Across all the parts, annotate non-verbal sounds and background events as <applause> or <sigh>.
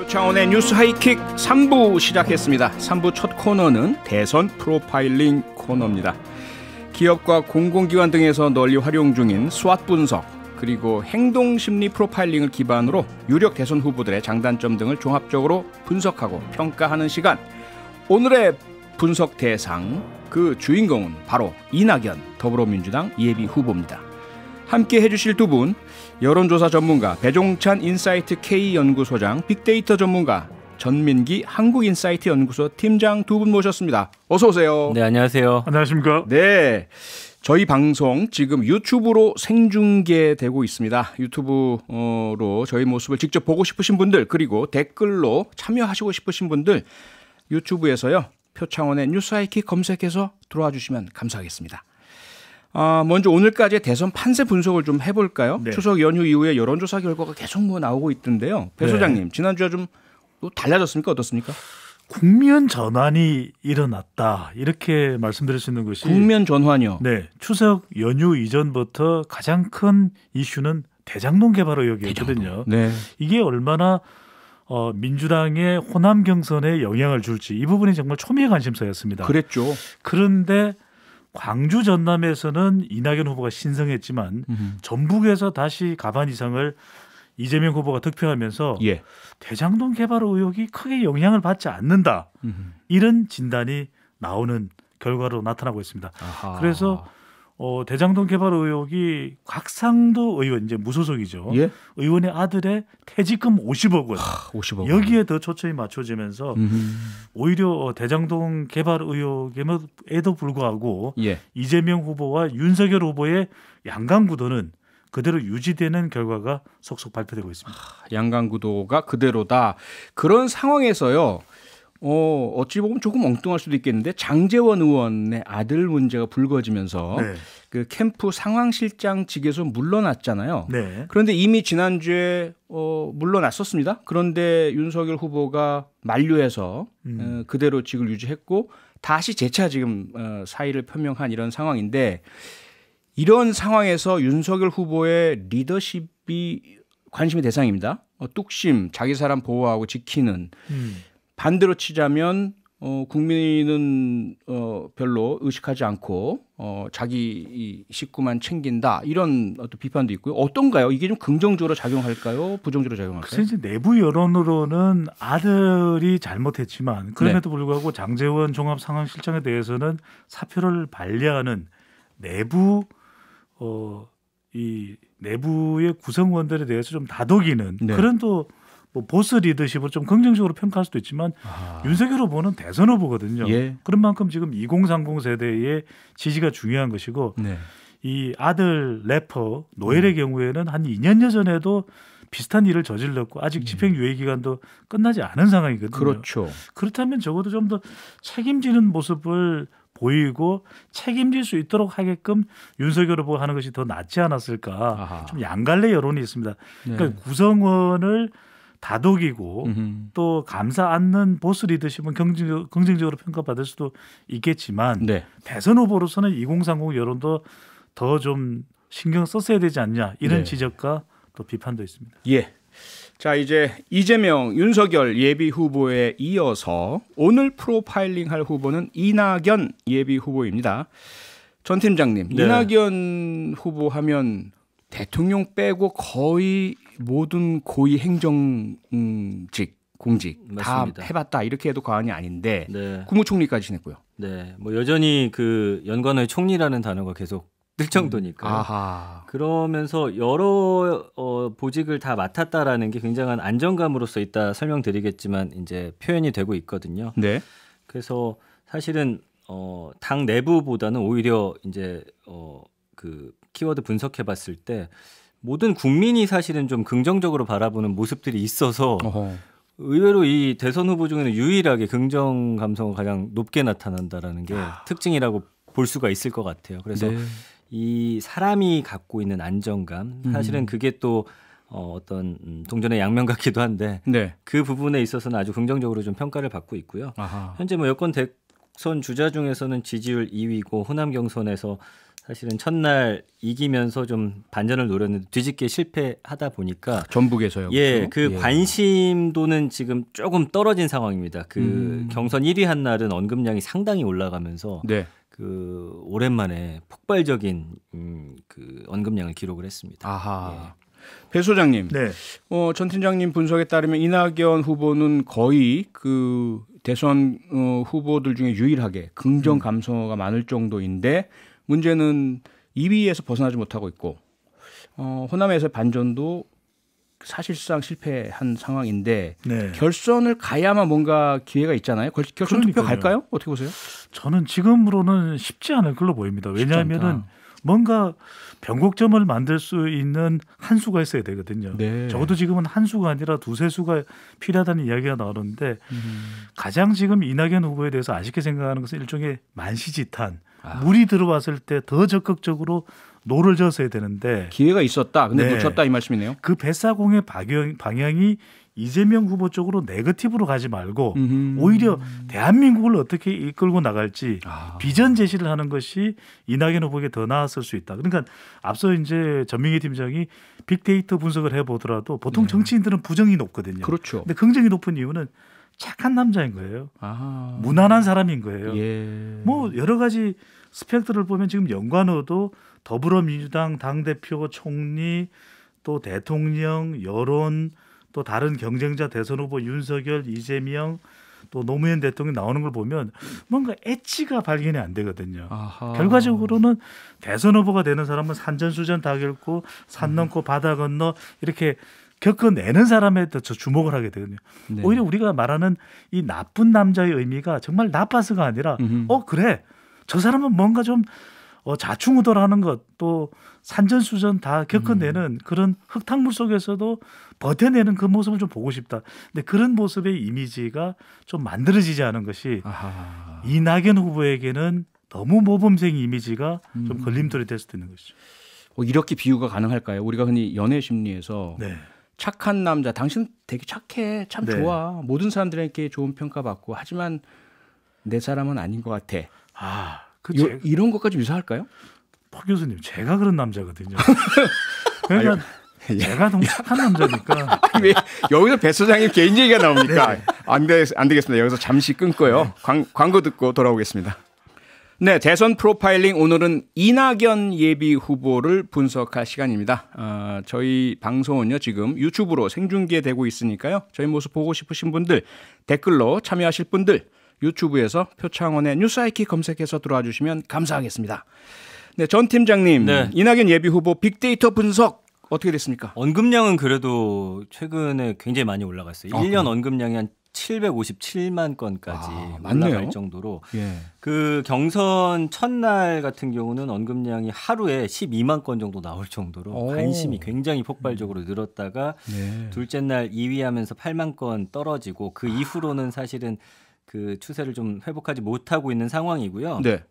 교창원의 뉴스 하이킥 3부 시작했습니다. 3부 첫 코너는 대선 프로파일링 코너입니다. 기업과 공공기관 등에서 널리 활용 중인 스왓 분석 그리고 행동 심리 프로파일링을 기반으로 유력 대선 후보들의 장단점 등을 종합적으로 분석하고 평가하는 시간. 오늘의 분석 대상 그 주인공은 바로 이낙연 더불어민주당 예비 후보입니다. 함께 해주실 두분 여론조사 전문가 배종찬 인사이트 K 연구소장, 빅데이터 전문가 전민기 한국인사이트 연구소 팀장 두 분 모셨습니다. 어서 오세요. 네, 안녕하세요. 안녕하십니까? 네. 저희 방송 지금 유튜브로 생중계되고 있습니다. 유튜브로 저희 모습을 직접 보고 싶으신 분들 그리고 댓글로 참여하시고 싶으신 분들 유튜브에서요. 표창원의 뉴스하이킥 검색해서 들어와 주시면 감사하겠습니다. 아, 먼저 오늘까지 대선 판세 분석을 좀 해볼까요? 네. 추석 연휴 이후에 여론조사 결과가 계속 뭐 나오고 있던데요. 배 네. 소장님, 네. 지난주와 좀 달라졌습니까? 어떻습니까? 국면 전환이 일어났다 이렇게 말씀드릴 수 있는 것이 국면 전환이요. 네, 추석 연휴 이전부터 가장 큰 이슈는 대장동 개발 의혹이었거든요. 네. 이게 얼마나 어, 민주당의 호남 경선에 영향을 줄지 이 부분이 정말 초미의 관심사였습니다. 그랬죠. 그런데 광주 전남에서는 이낙연 후보가 신성했지만 음흠. 전북에서 다시 가반 이상을 이재명 후보가 득표하면서 예. 대장동 개발 의혹이 크게 영향을 받지 않는다 음흠. 이런 진단이 나오는 결과로 나타나고 있습니다. 아하. 그래서 어, 대장동 개발 의혹이 곽상도 의원 이제 무소속이죠. 예? 의원의 아들의 퇴직금 50억 원. 하, 50억 여기에 더 초점이 맞춰지면서 음흠. 오히려 어, 대장동 개발 의혹에도 불구하고 예. 이재명 후보와 윤석열 후보의 양강 구도는 그대로 유지되는 결과가 속속 발표되고 있습니다. 하, 양강 구도가 그대로다. 그런 상황에서요. 어, 어찌 보면 조금 엉뚱할 수도 있겠는데 장재원 의원의 아들 문제가 불거지면서 네. 그 캠프 상황실장직에서 물러났잖아요. 네. 그런데 이미 지난주에 어, 물러났었습니다. 그런데 윤석열 후보가 만류해서 음. 어, 그대로 직을 유지했고 다시 재차 지금 어, 사의를 표명한 이런 상황인데 이런 상황에서 윤석열 후보의 리더십이 관심의 대상입니다. 어, 뚝심, 자기 사람 보호하고 지키는 음. 반대로 치자면 어, 국민은 어, 별로 의식하지 않고 어, 자기 식구만 챙긴다 이런 어떤 비판도 있고요. 어떤가요? 이게 좀 긍정적으로 작용할까요? 부정적으로 작용할까요? 글쎄 이제 내부 여론으로는 아들이 잘못했지만 그럼에도 네. 불구하고 장재원 종합상황실장에 대해서는 사표를 반려하는 내부 어, 이 내부의 구성원들에 대해서 좀 다독이는 네. 그런 또뭐 보스 리더십을 좀 긍정적으로 평가할 수도 있지만 아. 윤석열 후보는 대선 후보거든요. 예. 그런 만큼 지금 2030 세대의 지지가 중요한 것이고 네. 이 아들 래퍼 노엘의 음. 경우에는 한 2년여 전에도 비슷한 일을 저질렀고 아직 네. 집행유예 기간도 끝나지 않은 상황이거든요. 그렇죠. 그렇다면 적어도 좀 더 책임지는 모습을 보이고 책임질 수 있도록 하게끔 윤석열 후보 하는 것이 더 낫지 않았을까. 아하. 좀 양갈래 여론이 있습니다. 그러니까 네. 그러니까 구성원을 다독이고 음흠. 또 감사 않는 보스 리더십은 경쟁적, 긍정적으로 평가받을 수도 있겠지만 네. 대선 후보로서는 2030 여론도 더 좀 신경 썼어야 되지 않냐 이런 네. 지적과 또 비판도 있습니다. 예. 자 이제 이재명, 윤석열 예비 후보에 이어서 오늘 프로파일링할 후보는 이낙연 예비 후보입니다. 전 팀장님, 네. 이낙연 후보 하면 대통령 빼고 거의 모든 고위 행정직 음, 공직 맞습니다. 다 해봤다 이렇게 해도 과언이 아닌데 네. 국무총리까지 지냈고요. 네, 뭐 여전히 그 연관의 총리라는 단어가 계속 뜰 정도니까. 음. 그러면서 여러 어, 보직을 다 맡았다라는 게 굉장한 안정감으로써 있다 설명드리겠지만 이제 표현이 되고 있거든요. 네. 그래서 사실은 어, 당 내부보다는 오히려 이제 어, 그 키워드 분석해봤을 때 모든 국민이 사실은 좀 긍정적으로 바라보는 모습들이 있어서 어허. 의외로 이 대선 후보 중에는 유일하게 긍정 감성을 가장 높게 나타난다라는 게 아. 특징이라고 볼 수가 있을 것 같아요. 그래서 네. 이 사람이 갖고 있는 안정감 사실은 음. 그게 또 어, 어떤 음, 동전의 양면 같기도 한데 네. 그 부분에 있어서는 아주 긍정적으로 좀 평가를 받고 있고요. 아하. 현재 뭐 여권 대선 주자 중에서는 지지율 2위고 호남 경선에서 사실은 첫날 이기면서 좀 반전을 노렸는데 뒤집기 실패하다 보니까 전북에서요. 예, 그렇죠? 그 예. 관심도는 지금 조금 떨어진 상황입니다. 그 음. 경선 1위 한 날은 언급량이 상당히 올라가면서 네. 그 오랜만에 폭발적인 음, 그 언급량을 기록을 했습니다. 아하. 예. 배 소장님, 네. 어, 전 팀장님 분석에 따르면 이낙연 후보는 거의 그 대선 어, 후보들 중에 유일하게 긍정 음. 감소가 많을 정도인데 문제는 2위에서 벗어나지 못하고 있고 어, 호남에서 반전도 사실상 실패한 상황인데 네. 결선을 가야만 뭔가 기회가 있잖아요. 결, 결선 그러니까요. 투표 갈까요? 어떻게 보세요? 저는 지금으로는 쉽지 않을 걸로 보입니다. 왜냐하면은 뭔가 변곡점을 만들 수 있는 한 수가 있어야 되거든요. 네. 적어도 지금은 한 수가 아니라 두세 수가 필요하다는 이야기가 나오는데 음. 가장 지금 이낙연 후보에 대해서 아쉽게 생각하는 것은 일종의 만시지탄 아. 물이 들어왔을 때 더 적극적으로 노를 져서야 되는데 기회가 있었다. 근데 네. 놓쳤다 이 말씀이네요. 그배사공의 방향, 이 이재명 후보 쪽으로 네거티브로 가지 말고 음흠. 오히려 대한민국을 어떻게 이끌고 나갈지 아. 비전 제시를 하는 것이 이낙연 후보에게 더 나았을 수 있다. 그러니까 앞서 이제 전민기 팀장이 빅데이터 분석을 해보더라도 보통 네. 정치인들은 부정이 높거든요. 그렇죠. 근데 긍정이 높은 이유는 착한 남자인 거예요. 아. 무난한 사람인 거예요. 예. 뭐 여러 가지 스펙트를 보면 지금 연관어도 더불어민주당 당대표, 총리, 또 대통령, 여론, 또 다른 경쟁자 대선 후보 윤석열, 이재명, 또 노무현 대통령 나오는 걸 보면 뭔가 엣지가 발견이 안 되거든요. 아하. 결과적으로는 대선 후보가 되는 사람은 산전수전 다 겪고 산 넘고 바다 건너 이렇게 겪어내는 사람에 대해서 주목을 하게 되거든요. 네. 오히려 우리가 말하는 이 나쁜 남자의 의미가 정말 나빠서가 아니라 음흠. 어 그래 저 사람은 뭔가 좀 어, 자충우돌하는 것 또 산전수전 다 겪어내는 음. 그런 흙탕물 속에서도 버텨내는 그 모습을 좀 보고 싶다. 근데 그런 모습의 이미지가 좀 만들어지지 않은 것이 아하. 이낙연 후보에게는 너무 모범생 이미지가 음. 좀 걸림돌이 될 수도 있는 것이죠. 뭐 이렇게 비유가 가능할까요? 우리가 흔히 연애 심리에서 네. 착한 남자. 당신 되게 착해. 참 네. 좋아. 모든 사람들에게 좋은 평가 받고. 하지만 내 사람은 아닌 것 같아. 아, 그 이런 것까지 유사할까요? 포 교수님, 제가 그런 남자거든요. 그러니 <laughs> 예. 제가 예. 너무 착한 남자니까. <laughs> 왜 여기서 배 소장님 개인 얘기가 나옵니까? 네. 안, 되, 안 되겠습니다. 여기서 잠시 끊고요. 네. 광, 광고 듣고 돌아오겠습니다. 네, 대선 프로파일링 오늘은 이낙연 예비 후보를 분석할 시간입니다. 어, 저희 방송은요 지금 유튜브로 생중계되고 있으니까요. 저희 모습 보고 싶으신 분들 댓글로 참여하실 분들 유튜브에서 표창원의 뉴스아이키 검색해서 들어와 주시면 감사하겠습니다. 네, 전 팀장님 네. 이낙연 예비 후보 빅데이터 분석 어떻게 됐습니까? 언급량은 그래도 최근에 굉장히 많이 올라갔어요. 어, 아, 1년 언급량이 한 757만 건까지 아, 올라갈 정도로 예. 그 경선 첫날 같은 경우는 언급량이 하루에 12만 건 정도 나올 정도로 오. 관심이 굉장히 폭발적으로 늘었다가 네. 둘째 날 2위하면서 8만 건 떨어지고 그 아. 이후로는 사실은 그 추세를 좀 회복하지 못하고 있는 상황이고요. 네.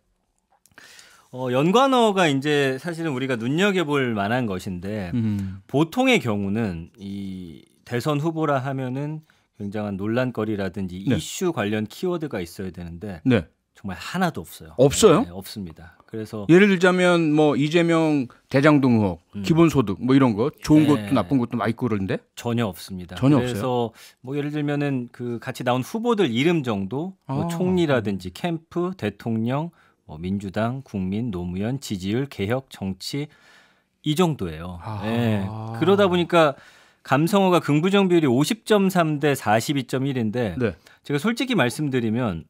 어, 연관어가 이제 사실은 우리가 눈여겨볼 만한 것인데 음. 보통의 경우는 이 대선 후보라 하면은 굉장한 논란거리라든지 네. 이슈 관련 키워드가 있어야 되는데 네. 정말 하나도 없어요. 없어요? 네, 없습니다. 그래서 예를 들자면 뭐 이재명 대장동 의혹, 음. 기본소득 뭐 이런 거 좋은 네. 것도 나쁜 것도 많이 그런데 전혀 없습니다. 전혀 그래서 없어요. 뭐 예를 들면은 그 같이 나온 후보들 이름 정도 뭐 아. 총리라든지 캠프, 대통령, 뭐 민주당, 국민, 노무현, 지지율, 개혁, 정치 이 정도예요. 아. 네. 그러다 보니까 감성어가 긍부정 비율이 50.3 대 42.1인데 네. 제가 솔직히 말씀드리면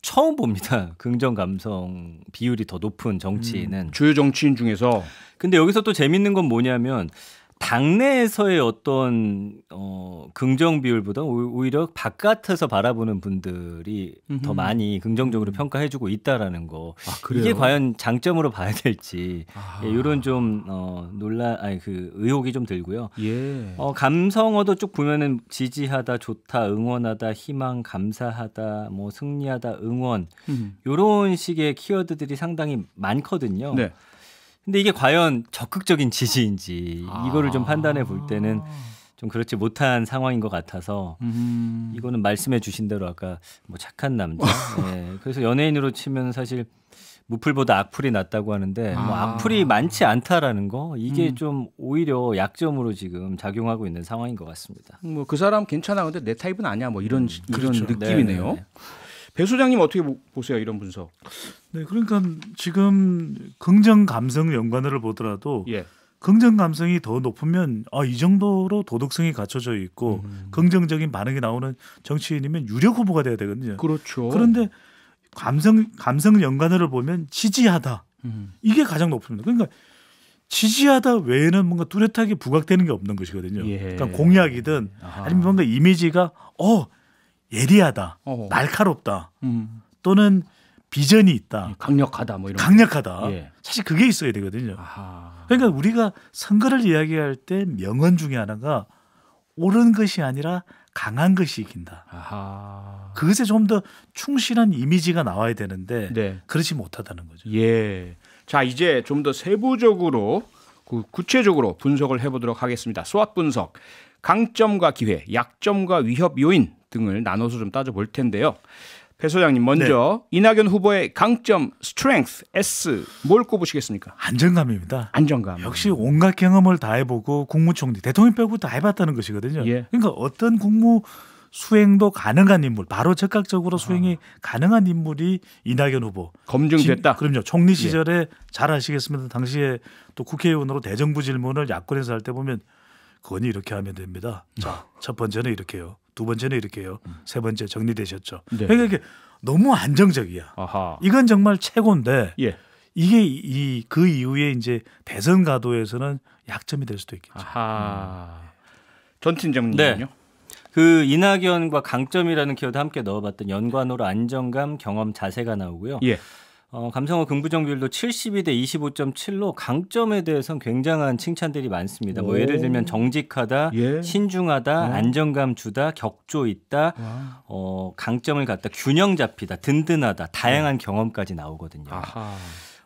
처음 봅니다. 긍정 감성 비율이 더 높은 정치인은 음, 주요 정치인 중에서 근데 여기서 또 재밌는 건 뭐냐면 당내에서의 어떤 어, 긍정 비율보다 오히려 바깥에서 바라보는 분들이 음흠. 더 많이 긍정적으로 음. 평가해주고 있다라는 거 아, 이게 과연 장점으로 봐야 될지 아. 예, 이런 좀 어, 논란 아니 그 의혹이 좀 들고요. 예. 어, 감성어도 쭉 보면은 지지하다, 좋다, 응원하다, 희망, 감사하다, 뭐 승리하다, 응원 음. 이런 식의 키워드들이 상당히 많거든요. 네. 근데 이게 과연 적극적인 지지인지 아. 이거를 좀 판단해 볼 때는 좀 그렇지 못한 상황인 것 같아서 음. 이거는 말씀해 주신 대로 아까 뭐 착한 남자 네. <laughs> 그래서 연예인으로 치면 사실 무플보다 악플이 낫다고 하는데 뭐 아. 뭐 악플이 많지 않다라는 거 이게 음. 좀 오히려 약점으로 지금 작용하고 있는 상황인 것 같습니다. 뭐 그 사람 괜찮아 근데 내 타입은 아니야 뭐 이런 음, 이런 그렇죠. 느낌이네요. 네네. 네, 네. 배 소장님 어떻게 보, 세요 이런 분석? 네, 그러니까 지금 긍정 감성 연관어를 보더라도 예. 긍정 감성이 더 높으면 아, 이 정도로 도덕성이 갖춰져 있고 음. 긍정적인 반응이 나오는 정치인이면 유력 후보가 돼야 되거든요. 그렇죠. 그런데 감성 감성 연관어를 보면 지지하다 음. 이게 가장 높습니다. 그러니까 지지하다 외에는 뭔가 뚜렷하게 부각되는 게 없는 것이거든요. 예. 그러니까 공약이든 아니면 뭔가 이미지가 어 예리하다, 어허. 날카롭다, 음. 또는 비전이 있다, 예, 강력하다, 뭐 이런 강력하다. 예. 사실 그게 있어야 되거든요. 아하. 그러니까 우리가 선거를 이야기할 때 명언 중에 하나가 옳은 것이 아니라 강한 것이 이긴다. 아하. 그것에 좀 더 충실한 이미지가 나와야 되는데 네. 그렇지 못하다는 거죠. 예. 자 이제 좀 더 세부적으로 구체적으로 분석을 해보도록 하겠습니다. 수학 분석. 강점과 기회, 약점과 위협 요인 등을 나눠서 좀 따져볼 텐데요. 배 소장님 먼저 네. 이낙연 후보의 강점 스트렝스 S 뭘 꼽으시겠습니까? 안정감입니다. 안정감. 역시 온갖 경험을 다 해보고 국무총리 대통령 빼고 다 해봤다는 것이거든요. 예. 그러니까 어떤 국무 수행도 가능한 인물, 바로 즉각적으로 아. 수행이 아. 가능한 인물이 이낙연 후보. 검증됐다. 지, 그럼요. 총리 예. 시절에 예. 잘 아시겠습니다. 당시에 또 국회의원으로 대정부 질문을 야권에서 할 때 보면 그 건이 렇게 하면 됩니다. 자, 아. 첫 번째는 이렇게요. 두 번째는 이렇게요. 음. 세 번째 정리되셨죠. 네. 그러니까 이게 너무 안정적이야. 아하. 이건 정말 최고인데 예. 이게 이 그 이후에 이제 대선 가도에서는 약점이 될 수도 있겠죠. 음. 전팀장님은요? 네. 그 이낙연과 강점이라는 키워드 함께 넣어봤던 연관으로 안정감, 경험, 자세가 나오고요. 예. 어, 감성어 긍부정 비율도 72대 25.7로 강점에 대해선 굉장한 칭찬들이 많습니다. 뭐 예를 들면 정직하다, 예. 신중하다, 어. 안정감 주다, 격조 있다, 어, 강점을 갖다 균형 잡히다, 든든하다, 다양한 네. 경험까지 나오거든요. 아하.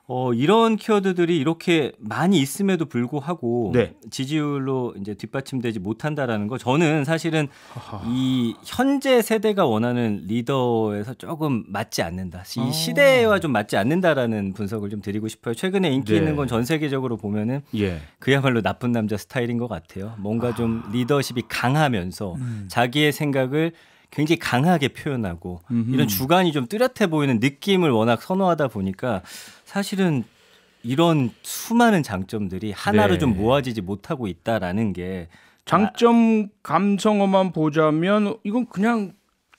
어, 이런 키워드들이 이렇게 많이 있음에도 불구하고 네. 지지율로 이제 뒷받침되지 못한다라는 거 저는 사실은 이 현재 세대가 원하는 리더에서 조금 맞지 않는다. 이 아. 시대와 좀 맞지 않는다라는 분석을 좀 드리고 싶어요. 최근에 인기 네. 있는 건 전 세계적으로 보면은 예. 그야말로 나쁜 남자 스타일인 것 같아요. 뭔가 좀 아. 리더십이 강하면서 음. 자기의 생각을 굉장히 강하게 표현하고 음흠. 이런 주관이 좀 뚜렷해 보이는 느낌을 워낙 선호하다 보니까 사실은 이런 수많은 장점들이 하나로 네. 좀 모아지지 못하고 있다라는 게 장점 감성어만 보자면 이건 그냥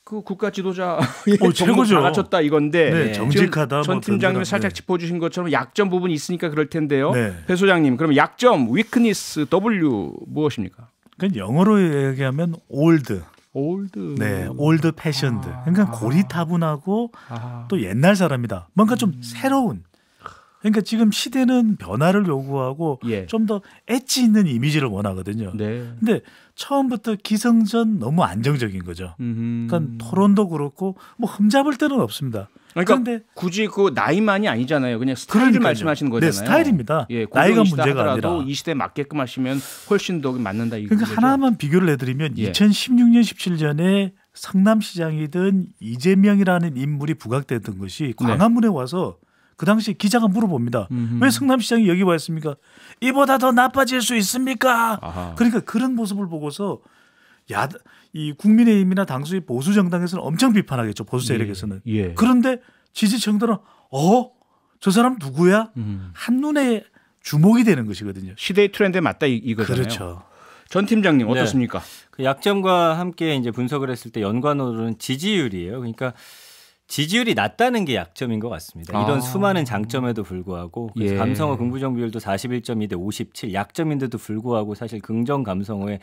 그 국가 지도자 어, <laughs> 예, 최고죠. 다 갖췄다 이건데 네, 정직하다. 뭐 전 팀장님 뭐 네. 살짝 짚어주신 것처럼 약점 부분이 있으니까 그럴 텐데요. 네. 배 소장님 그럼 약점 위크니스 W 무엇입니까? 그 영어로 얘기하면 올드. 올드. 네, 올드 패션드. 아, 그러니까 고리타분하고 아. 또 옛날 사람이다. 뭔가 좀 음. 새로운. 그러니까 지금 시대는 변화를 요구하고 예. 좀더 엣지 있는 이미지를 원하거든요. 네. 근데 처음부터 기성전 너무 안정적인 거죠. 음 그러니까 토론도 그렇고 뭐 흠잡을 데는 없습니다. 그러니까 그런데 굳이 그 나이만이 아니잖아요. 그냥 스타일을 그러니까요. 말씀하시는 네, 거잖아요. 네, 스타일입니다. 예, 나이가 문제가 아니라 이 시대에 맞게끔 하시면 훨씬 더 맞는다 이거죠. 그러니까 하나만 비교를 해드리면 예. 2016년 17년에 상남시장이든 이재명이라는 인물이 부각됐던 것이 네. 광화문에 네. 와서 그 당시 기자가 물어봅니다. 음흠. 왜 성남시장이 여기 와 있습니까? 이보다 더 나빠질 수 있습니까? 아하. 그러니까 그런 모습을 보고서 야이 국민의힘이나 당수의 보수 정당에서는 엄청 비판하겠죠 보수 예, 세력에서는 예, 예. 그런데 지지층들은 어저 사람 누구야 음. 한눈에 주목이 되는 것이거든요 시대의 트렌드에 맞다 이거잖아요 그렇죠 전 팀장님 네. 어떻습니까 네. 그 약점과 함께 이제 분석을 했을 때연관으로는 지지율이에요 그러니까 지지율이 낮다는 게 약점인 것 같습니다. 아. 이런 아. 수많은 장점에도 불구하고 예. 감성어 긍부정 비율도 41.2 대 57 약점인데도 불구하고 사실 긍정 감성어의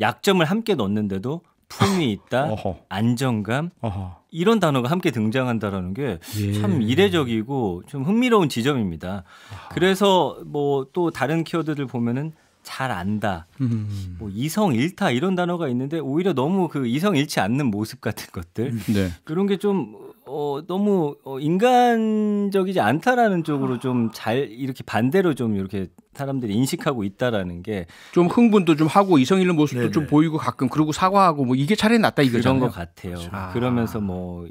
약점을 함께 넣는데도 품이 아, 있다, 어허. 안정감 어허. 이런 단어가 함께 등장한다라는 게참 예. 이례적이고 좀 흥미로운 지점입니다. 아하. 그래서 뭐 또 다른 키워드들 보면은 잘 안다, 음. 뭐 이성 일타 이런 단어가 있는데 오히려 너무 그 이성 잃지 않는 모습 같은 것들 네. 그런 게좀 어, 너무 어, 인간적이지 않다라는 쪽으로 아. 좀잘 이렇게 반대로 좀 이렇게 사람들이 인식하고 있다라는 게 좀 흥분도 좀 하고 이성 있는 모습도 네네. 좀 보이고 가끔 그리고 사과하고 뭐 이게 차례리 낫다 이거잖 그런 것 같아요. 그렇죠. 아. 그러면서 뭐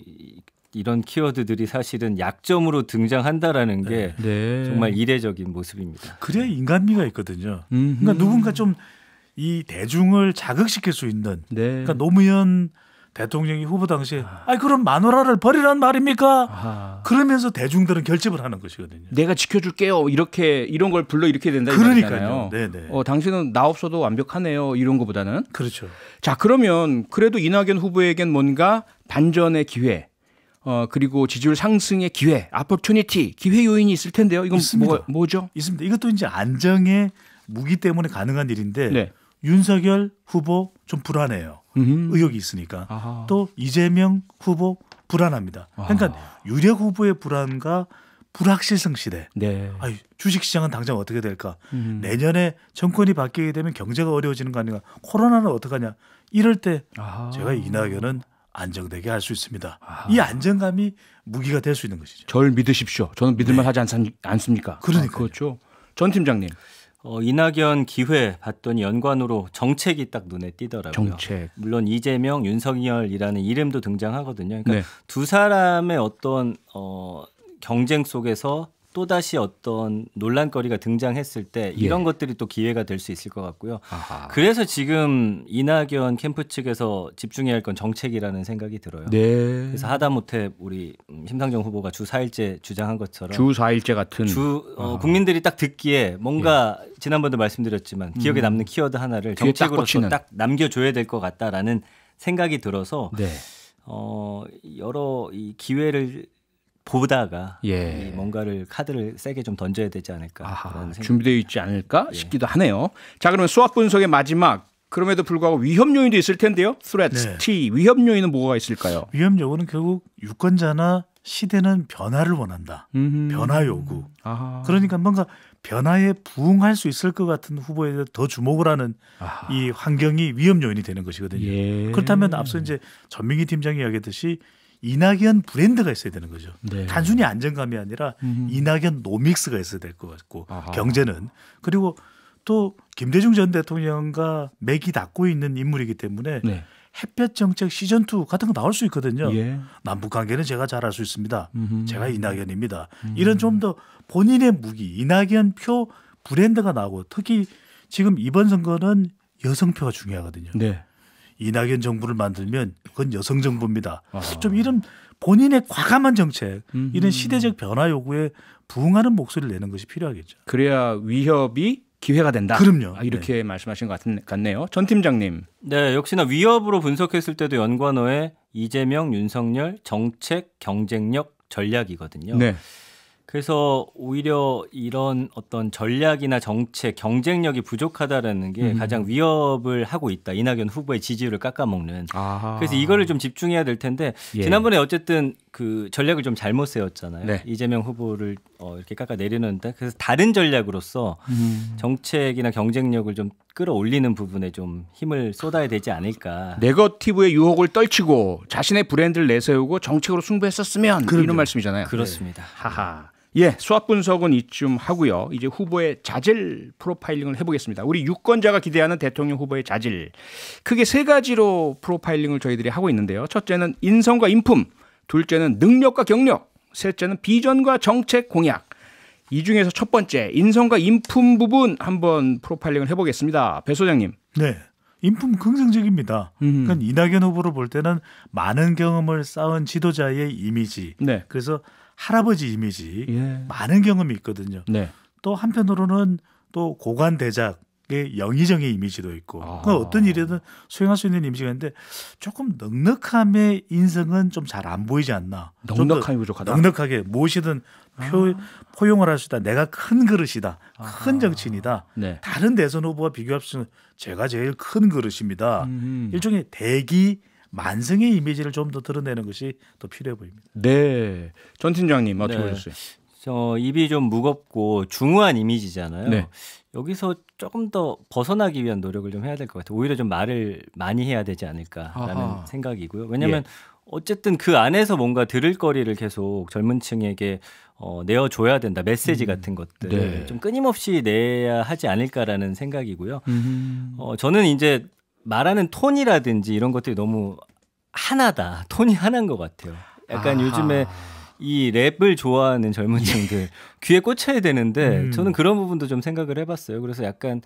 이런 키워드들이 사실은 약점으로 등장한다라는 게 네. 네. 정말 이례적인 모습입니다. 그래야 네. 인간미가 있거든요. 음흠. 그러니까 음. 누군가 좀 이 대중을 자극시킬 수 있는 네. 그러니까 노무현 대통령이 후보 당시에 아 그럼 마누라를 버리란 말입니까? 아하. 그러면서 대중들은 결집을 하는 것이거든요. 내가 지켜줄게요. 이렇게 이런 걸 불러 이렇게 된다 그러니까요. 네네. 네. 어, 당신은 나 없어도 완벽하네요. 이런 것보다는 그렇죠. 자 그러면 그래도 이낙연 후보에겐 뭔가 반전의 기회, 어 그리고 지지율 상승의 기회, 아포튜니티, 기회 요인이 있을 텐데요. 이건 있습니다. 뭐, 죠 있습니다. 이것도 이제 안정의 무기 때문에 가능한 일인데 네. 윤석열 후보 좀 불안해요. 음. 의혹이 있으니까 아하. 또 이재명 후보 불안합니다. 그러니까 아. 유력 후보의 불안과 불확실성 시대. 네. 아유, 주식시장은 당장 어떻게 될까? 음. 내년에 정권이 바뀌게 되면 경제가 어려워지는 거 아닌가? 코로나는 어떡하냐? 이럴 때 아하. 제가 이낙연은 안정되게 할 수 있습니다. 아하. 이 안정감이 무기가 될 수 있는 것이죠. 절 믿으십시오. 저는 믿을만 네. 하지 않, 습니까 그러니까 아, 그렇죠. 전 팀장님. 어, 이낙연 기회 봤더니 연관으로 정책이 딱 눈에 띄더라고요. 정책. 물론 이재명, 윤석열이라는 이름도 등장하거든요. 그러니까 네. 두 사람의 어떤 어, 경쟁 속에서 또다시 어떤 논란거리가 등장했을 때 예. 이런 예. 것들이 또 기회가 될 수 있을 것 같고요. 아하. 그래서 지금 이낙연 캠프 측에서 집중해야 할 건 정책이라는 생각이 들어요. 네. 그래서 하다못해 우리 음, 심상정 후보가 주 4일째 주장한 것처럼 주 4일째 같은 주 어, 국민들이 딱 듣기에 뭔가 예. 지난번도 말씀드렸지만 기억에 음. 남는 음. 키워드 하나를 정책으로 딱, 딱 남겨줘야 될 것 같다라는 생각이 들어서 네. 어, 여러 이 기회를 보다가 예. 뭔가를 카드를 세게 좀 던져야 되지 않을까 아하, 준비되어 있지 않을까 예. 싶기도 하네요. 자 그러면 수학 분석의 마지막 그럼에도 불구하고 위험 요인도 있을 텐데요. 스 h r 네. t 위험 요인은 뭐가 있을까요? 위험 요인은 결국 유권자나 시대는 변화를 원한다. 음흠. 변화 요구. 아하. 그러니까 뭔가 변화에 부응할 수 있을 것 같은 후보에 더 주목을 하는 아하. 이 환경이 위험 요인이 되는 것이거든요. 예. 그렇다면 앞서 이제 전민기 팀장이 이야기했듯이 이낙연 브랜드가 있어야 되는 거죠. 네. 단순히 안정감이 아니라 음흠. 이낙연 노믹스가 있어야 될 것 같고 아하. 경제는 그리고 또 김대중 전 대통령과 맥이 닿고 있는 인물이기 때문에 네. 햇볕 정책 시즌 2 같은 거 나올 수 있거든요. 예. 남북 관계는 제가 잘 알 수 있습니다. 음흠. 제가 이낙연입니다. 음흠. 이런 좀 더 본인의 무기 이낙연 표 브랜드가 나오고 특히 지금 이번 선거는 여성표가 중요하거든요. 네. 이낙연 정부를 만들면 그건 여성 정부입니다. 아. 좀 이런 본인의 과감한 정책, 음흠. 이런 시대적 변화 요구에 부응하는 목소리를 내는 것이 필요하겠죠. 그래야 위협이 기회가 된다. 그럼요. 아, 이렇게 네. 말씀하신 것 같, 은같 네요전 팀장님. 네, 역시나 위협으로 분석했을 때도 연관어에 이재명, 윤석열 정책, 경쟁력, 전략이거든요. 네. 그래서 오히려 이런 어떤 전략이나 정책, 경쟁력이 부족하다라는 게 음. 가장 위협을 하고 있다. 이낙연 후보의 지지율을 깎아먹는. 아하. 그래서 이거를 좀 집중해야 될 텐데 예. 지난번에 어쨌든 그 전략을 좀 잘못 세웠잖아요. 네. 이재명 후보를 어, 이렇게 깎아 내리는데 그래서 다른 전략으로서 음. 정책이나 경쟁력을 좀 끌어올리는 부분에 좀 힘을 쏟아야 되지 않을까. 네거티브의 유혹을 떨치고 자신의 브랜드를 내세우고 정책으로 승부했었으면 그런 이런 말씀이잖아요. 그렇습니다. 네. 하하. 예, 수학 분석은 이쯤 하고요. 이제 후보의 자질 프로파일링을 해보겠습니다. 우리 유권자가 기대하는 대통령 후보의 자질. 크게 세 가지로 프로파일링을 저희들이 하고 있는데요. 첫째는 인성과 인품, 둘째는 능력과 경력, 셋째는 비전과 정책 공약. 이 중에서 첫 번째 인성과 인품 부분 한번 프로파일링을 해보겠습니다. 배 소장님. 네. 인품 긍정적입니다. 음. 그러니까 이낙연 후보로 볼 때는 많은 경험을 쌓은 지도자의 이미지. 네. 그래서 할아버지 이미지 예. 많은 경험이 있거든요. 네. 또 한편으로는 또 고관 대작의 영의정의 이미지도 있고 아. 어떤 일이든 수행할 수 있는 이미지가 있는데 조금 넉넉함의 인성은 좀 잘 안 보이지 않나. 넉넉함이 부족하다. 넉넉하게 무엇이든 아. 표, 포용을 할 수 있다. 내가 큰 그릇이다. 아. 큰 아. 정치인이다. 네. 다른 대선 후보와 비교할 수는 있 제가 제일 큰 그릇입니다. 음. 일종의 대기 만성의 이미지를 좀 더 드러내는 것이 더 필요해 보입니다. 네, 전 팀장님 어떻게 네. 보셨어요? 저 입이 좀 무겁고 중후한 이미지잖아요. 네. 여기서 조금 더 벗어나기 위한 노력을 좀 해야 될 것 같아요. 오히려 좀 말을 많이 해야 되지 않을까라는 아하. 생각이고요. 왜냐하면 예. 어쨌든 그 안에서 뭔가 들을 거리를 계속 젊은 층에게 어, 내어줘야 된다. 메시지 음. 같은 것들. 네. 좀 끊임없이 내야 하지 않을까라는 생각이고요. 어, 저는 이제 말하는 톤이라든지 이런 것들이 너무 하나다. 톤이 하나인 것 같아요. 약간 아하. 요즘에 이 랩을 좋아하는 젊은층들 예. 귀에 꽂혀야 되는데 음. 저는 그런 부분도 좀 생각을 해봤어요. 그래서 약간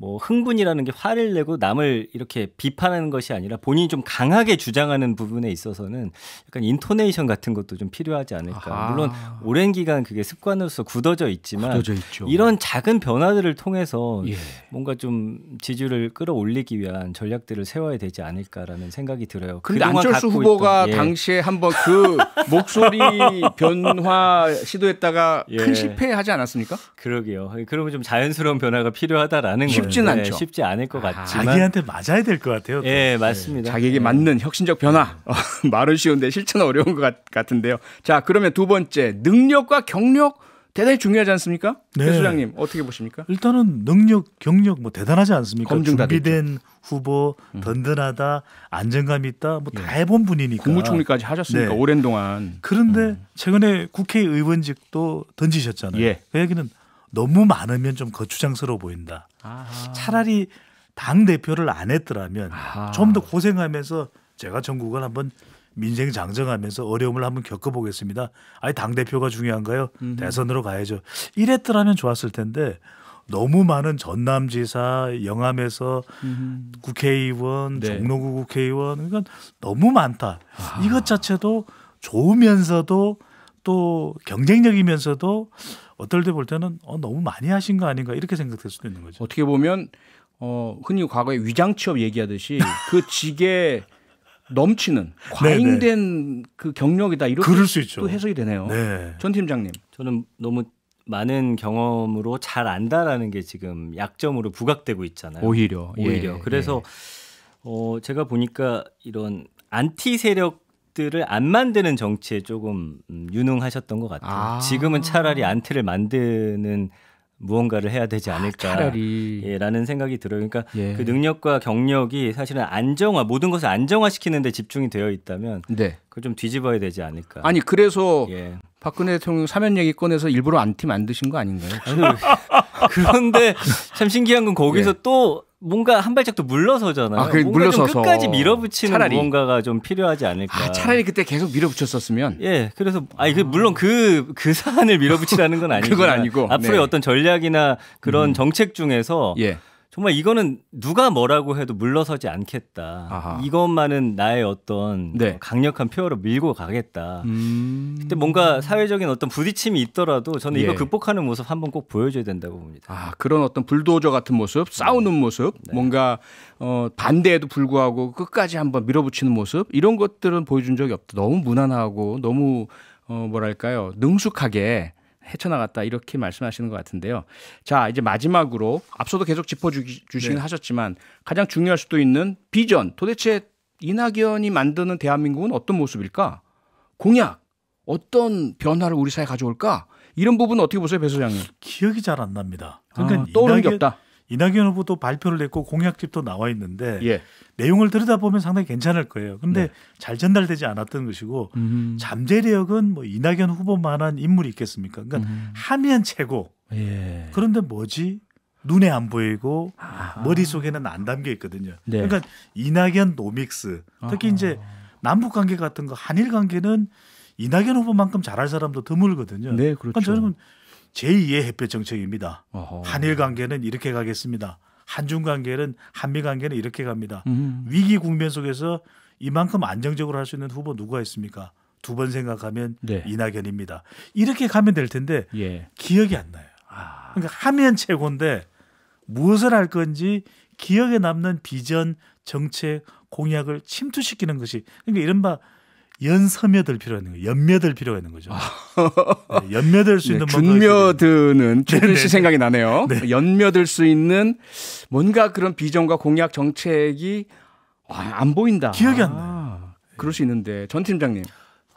뭐 흥분이라는 게 화를 내고 남을 이렇게 비판하는 것이 아니라 본인이 좀 강하게 주장하는 부분에 있어서는 약간 인토네이션 같은 것도 좀 필요하지 않을까. 아하. 물론 오랜 기간 그게 습관으로서 굳어져 있지만 굳어져 이런 작은 변화들을 통해서 예. 뭔가 좀 지지를 끌어올리기 위한 전략들을 세워야 되지 않을까라는 생각이 들어요. 근데 안철수 후보가 있던, 예. 당시에 한번 그 <laughs> 목소리 변화 시도했다가 예. 큰 실패하지 않았습니까? 그러게요. 그러면 좀 자연스러운 변화가 필요하다라는 거죠. 쉽진 네, 않죠. 쉽지 않을 것 아, 같지만 아, 자기한테 맞아야 될 것 같아요. 또. 예, 맞습니다. 자기에게 예. 맞는 혁신적 변화 어, <laughs> 말은 쉬운데 실천 은 어려운 것 같, 은데요 자, 그러면 두 번째 능력과 경력 대단히 중요하지 않습니까? 네. 배 소장님 어떻게 보십니까? 일단은 능력, 경력 뭐 대단하지 않습니까? 준비된 후보, 음. 든든하다, 안정감 있다, 뭐다 예. 해본 분이니까. 국무총리까지 하셨으니까 네. 오랜 동안. 그런데 음. 최근에 국회의원직도 던지셨잖아요. 예. 그 얘기는 너무 많으면 좀 거추장스러워 보인다. 아하. 차라리 당 대표를 안 했더라면 좀 더 고생하면서 제가 전국을 한번 민생 장정하면서 어려움을 한번 겪어보겠습니다. 아니 당 대표가 중요한가요? 음흠. 대선으로 가야죠. 이랬더라면 좋았을 텐데 너무 많은 전남지사, 영암에서 음흠. 국회의원, 네. 종로구 국회의원, 그러니까 너무 많다. 아 이것 자체도 좋으면서도 또 경쟁력이면서도 어떨 때 볼 때는 어, 너무 많이 하신 거 아닌가 이렇게 생각될 수도 있는 거죠. 어떻게 보면 어, 흔히 과거에 위장 취업 얘기하듯이 그 직에 넘치는 <laughs> 네, 네. 과잉된 그 경력이다 이렇게 그럴 수 있죠. 또 해석이 되네요. 네. 전 팀장님. 저는 너무 많은 경험으로 잘 안다라는 게 지금 약점으로 부각되고 있잖아요. 오히려 예. 오히려 예, 그래서 예. 어, 제가 보니까 이런 안티 세력 것들을 안 만드는 정치에 조금 음, 유능하셨던 것 같아요. 아. 지금은 차라리 안티를 만드는 무언가를 해야 되지 아, 않을까라는 예, 생각이 들어요. 그러니까 예. 그 능력과 경력이 사실은 안정화 모든 것을 안정화시키는데 집중이 되어 있다면 네. 그걸 좀 뒤집어야 되지 않을까. 아니 그래서 예. 박근혜 대통령 사면 얘기 꺼내서 일부러 안티 만드신 거 아닌가요? <laughs> 그런데 참 신기한 건 거기서 예. 또 뭔가 한 발짝 더 물러서잖아요. 아, 그 물러서서 끝까지 밀어붙이는 차라리. 무언가가 좀 필요하지 않을까. 아, 차라리 그때 계속 밀어붙였었으면. 예, 그래서 아니 그 물론 그그 그 사안을 밀어붙이라는 건 아니고 <laughs> 그건 아니고 앞으로의 네. 어떤 전략이나 그런 음. 정책 중에서 예. 정말 이거는 누가 뭐라고 해도 물러서지 않겠다. 아하. 이것만은 나의 어떤 네. 강력한 표어로 밀고 가겠다. 음... 근데 뭔가 사회적인 어떤 부딪힘이 있더라도 저는 이거 예. 극복하는 모습 한번 꼭 보여줘야 된다고 봅니다. 아, 그런 어떤 불도저 같은 모습, 싸우는 네. 모습, 네. 뭔가 어, 반대에도 불구하고 끝까지 한번 밀어붙이는 모습 이런 것들은 보여준 적이 없다. 너무 무난하고 너무 어, 뭐랄까요 능숙하게 헤쳐나갔다 이렇게 말씀하시는 것 같은데요. 자 이제 마지막으로 앞서도 계속 짚어주시긴 네. 하셨지만 가장 중요할 수도 있는 비전 도대체 이낙연이 만드는 대한민국은 어떤 모습일까? 공약 어떤 변화를 우리 사회에 가져올까? 이런 부분 어떻게 보세요, 배 소장님? 기억이 잘 안 납니다. 아, 그러니까 아, 떠오르는 이낙연, 게 없다. 이낙연 후보도 발표를 했고 공약집도 나와 있는데 예. 내용을 들여다보면 상당히 괜찮을 거예요. 그런데 네. 잘 전달되지 않았던 것이고 음. 잠재력은 뭐 이낙연 후보만한 인물이 있겠습니까? 그러니까 음. 하면 최고. 예. 그런데 뭐지? 눈에 안 보이고 아. 머릿속에는 안 담겨 있거든요. 네. 그러니까 이낙연 노믹스 특히 아하. 이제 남북 관계 같은 거 한일 관계는 이낙연 후보만큼 잘할 사람도 드물거든요. 네, 그렇죠. 그러니까 저는 제2의 햇볕 정책입니다. 한일 관계는 이렇게 가겠습니다. 한중 관계는 한미 관계는 이렇게 갑니다. 음. 위기 국면 속에서 이만큼 안정적으로 할 수 있는 후보 누가 있습니까? 두 번 생각하면 네. 이낙연입니다. 이렇게 가면 될 텐데 예. 기억이 안 나요. 아. 그러니까 하면 최고인데 무엇을 할 건지 기억에 남는 비전, 정책, 공약을 침투시키는 것이 그러니까 이른바 연서며들 필요가 있는 거예요. 연며들 필요가 있는 거죠. 아. 네, 연며들 수 네, 있는 네, 준며드는 준들 씨 생각이 나네요. 네. 연며들 수 있는 뭔가 그런 비전과 공약 정책이 아, 안 보인다. 기억이 안나 아, 그럴 수 있는데 전 팀장님.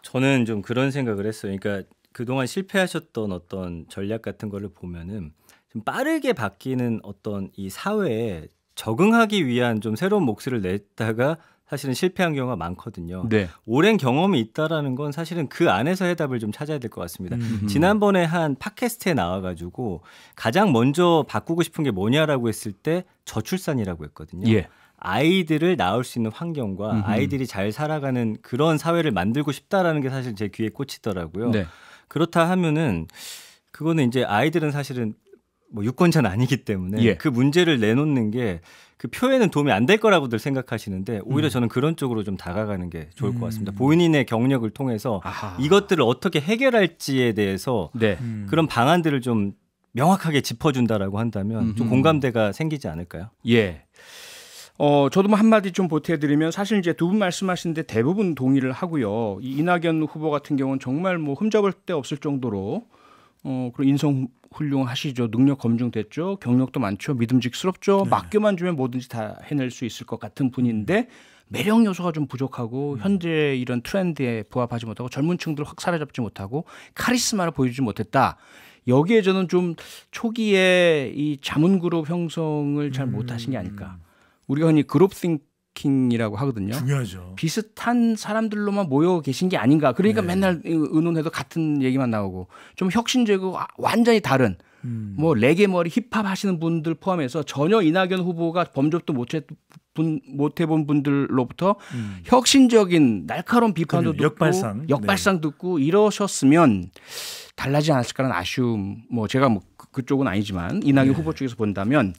저는 좀 그런 생각을 했어요. 그러니까 그동안 실패하셨던 어떤 전략 같은 거를 보면은 좀 빠르게 바뀌는 어떤 이 사회에 적응하기 위한 좀 새로운 몫을 냈다가 사실은 실패한 경우가 많거든요. 네. 오랜 경험이 있다라는 건 사실은 그 안에서 해답을 좀 찾아야 될 것 같습니다. 음흠. 음. 지난번에 한 팟캐스트에 나와가지고 가장 먼저 바꾸고 싶은 게 뭐냐라고 했을 때 저출산이라고 했거든요. 예. 아이들을 낳을 수 있는 환경과 음흠. 아이들이 잘 살아가는 그런 사회를 만들고 싶다라는 게 사실 제 귀에 꽂히더라고요. 네. 그렇다 하면은 그거는 이제 아이들은 사실은 뭐 유권자는 아니기 때문에 예. 그 문제를 내놓는 게 그 표에는 도움이 안 될 거라고들 생각하시는데 오히려 음. 저는 그런 쪽으로 좀 다가가는 게 좋을 것 같습니다. 음. 본인의 경력을 통해서 아하. 이것들을 어떻게 해결할지에 대해서 네. 음. 그런 방안들을 좀 명확하게 짚어준다라고 한다면 음흠. 좀 음. 공감대가 생기지 않을까요? 예. 어, 저도 뭐 한마디 좀 보태드리면 사실 이제 두 분말씀하시는데 대부분 동의를 하고요. 이 이낙연 후보 같은 경우는 정말 뭐 흠잡을 데 없을 정도로 어, 그리고 인성 훌륭하시죠. 능력 검증됐죠. 경력도 많죠. 믿음직스럽죠. 네. 맡겨만 주면 뭐든지 다 해낼 수 있을 것 같은 분인데 매력 요소가 좀 부족하고 음. 현재 이런 트렌드에 부합하지 못하고 젊은 층들 확 사로잡지 못하고 카리스마를 보여주지 못했다. 여기에 저는 좀 초기에 이 자문 그룹 형성을 잘 못하신 게 아닐까. 음. 우리가 흔히 그룹 싱 네트워킹이라고 하거든요. 중요하죠. 비슷한 사람들로만 모여 계신 게 아닌가. 그러니까 네. 맨날 의논해도 같은 얘기만 나오고 좀 혁신적이고 아, 완전히 다른 음. 뭐 레게 머리 힙합 하시는 분들 포함해서 전혀 이낙연 후보가 범접도 못해 본 분들로부터 음. 혁신적인 날카로운 비판도 그러니까 듣고 역발상, 네. 역발상 네. 듣고 이러셨으면 달라지지 않았을까라는 아쉬움 뭐 제가 뭐 그, 그쪽은 아니지만 이낙연 네. 후보 쪽에서 본다면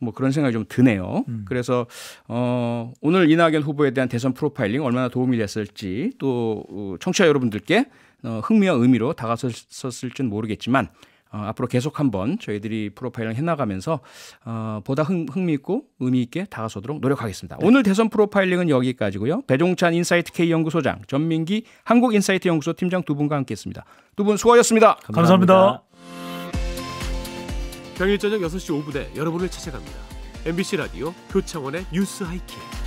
뭐 그런 생각이 좀 드네요. 음. 그래서 어, 오늘 이낙연 후보에 대한 대선 프로파일링 얼마나 도움이 됐을지 또 어, 청취자 여러분들께 어, 흥미와 의미로 다가섰을지는 모르겠지만 어, 앞으로 계속 한번 저희들이 프로파일링 해나가면서 어, 보다 흥, 미있고 의미있게 다가서도록 노력하겠습니다. 네. 오늘 대선 프로파일링은 여기까지고요. 배종찬 인사이트 K 연구소장, 전민기 한국인사이트 연구소 팀장 두 분과 함께했습니다. 두 분 수고하셨습니다 감사합니다. 감사합니다. 평일 저녁 6시 5분에 여러분을 찾아갑니다. MBC 라디오 교창원의 뉴스 하이킥.